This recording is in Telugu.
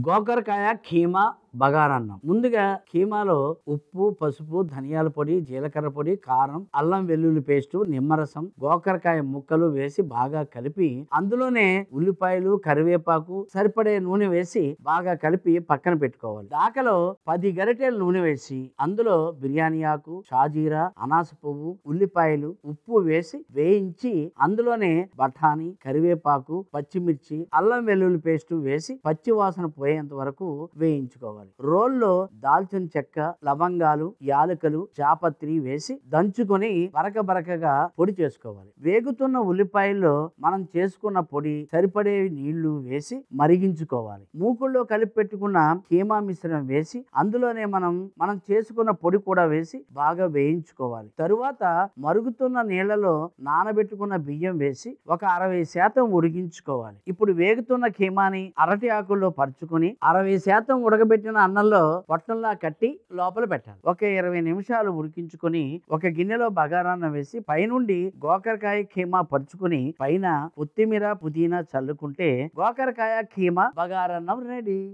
गोकर का खेमा బగారన్నం ముందుగా కీమాలో ఉప్పు పసుపు ధనియాల పొడి జీలకర్ర పొడి కారం అల్లం వెల్లుల్లి పేస్టు నిమ్మరసం గోకరకాయ ముక్కలు వేసి బాగా కలిపి అందులోనే ఉల్లిపాయలు కరివేపాకు సరిపడే నూనె వేసి బాగా కలిపి పక్కన పెట్టుకోవాలి దాకలో పది గరిటెల నూనె వేసి అందులో బిర్యానీ ఆకు షాజీరా అనాస పువ్వు ఉల్లిపాయలు ఉప్పు వేసి వేయించి అందులోనే బఠానీ కరివేపాకు పచ్చిమిర్చి అల్లం వెల్లుల్లి పేస్టు వేసి పచ్చి వాసన పోయేంత వరకు వేయించుకోవాలి వేసుకోవాలి రోల్లో దాల్చిన చెక్క లవంగాలు యాలకులు చాపత్రి వేసి దంచుకొని బరక బరకగా పొడి చేసుకోవాలి వేగుతున్న ఉల్లిపాయల్లో మనం చేసుకున్న పొడి సరిపడే నీళ్లు వేసి మరిగించుకోవాలి మూకుల్లో కలిపి పెట్టుకున్న కీమా మిశ్రమం వేసి అందులోనే మనం మనం చేసుకున్న పొడి కూడా వేసి బాగా వేయించుకోవాలి తరువాత మరుగుతున్న నీళ్లలో నానబెట్టుకున్న బియ్యం వేసి ఒక అరవై శాతం ఉడిగించుకోవాలి ఇప్పుడు వేగుతున్న కీమాని అరటి ఆకుల్లో పరుచుకొని అరవై శాతం ఉడకబెట్టిన ఉడికిన అన్నంలో పొట్టంలా కట్టి లోపల పెట్టాలి ఒక ఇరవై నిమిషాలు ఉడికించుకొని ఒక గిన్నెలో బగారాన్న వేసి పైనుండి గోకరకాయ కీమా పరుచుకుని పైన కొత్తిమీర పుదీనా చల్లుకుంటే గోకరకాయ కీమా బగారన్నం రెడీ